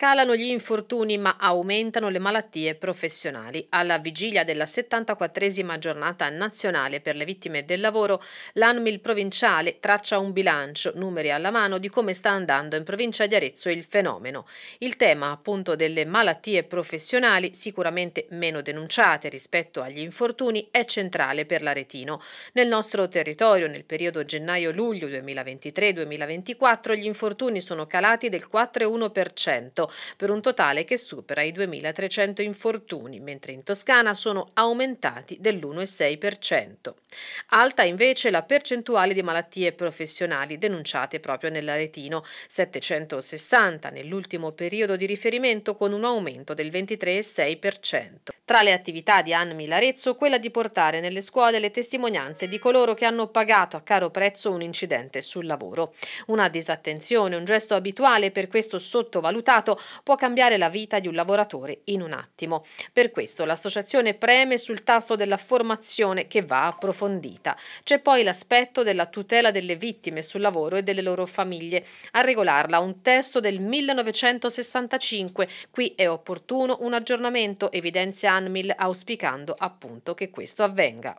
Calano gli infortuni ma aumentano le malattie professionali. Alla vigilia della 74esima giornata nazionale per le vittime del lavoro, l'ANMIL provinciale traccia un bilancio, numeri alla mano, di come sta andando in provincia di Arezzo il fenomeno. Il tema appunto delle malattie professionali, sicuramente meno denunciate rispetto agli infortuni, è centrale per l'Aretino. Nel nostro territorio, nel periodo gennaio-luglio 2023-2024, gli infortuni sono calati del 4,1%, per un totale che supera i 2.300 infortuni, mentre in Toscana sono aumentati dell'1,6%. Alta invece la percentuale di malattie professionali denunciate proprio nell'Aretino, 760 nell'ultimo periodo di riferimento con un aumento del 23,6%. Tra le attività di Anmi Larezzo, quella di portare nelle scuole le testimonianze di coloro che hanno pagato a caro prezzo un incidente sul lavoro. Una disattenzione, un gesto abituale per questo sottovalutato, può cambiare la vita di un lavoratore in un attimo. Per questo l'associazione preme sul tasto della formazione che va approfondita. C'è poi l'aspetto della tutela delle vittime sul lavoro e delle loro famiglie. A regolarla un testo del 1965. Qui è opportuno un aggiornamento, evidenzia Anmil auspicando appunto che questo avvenga.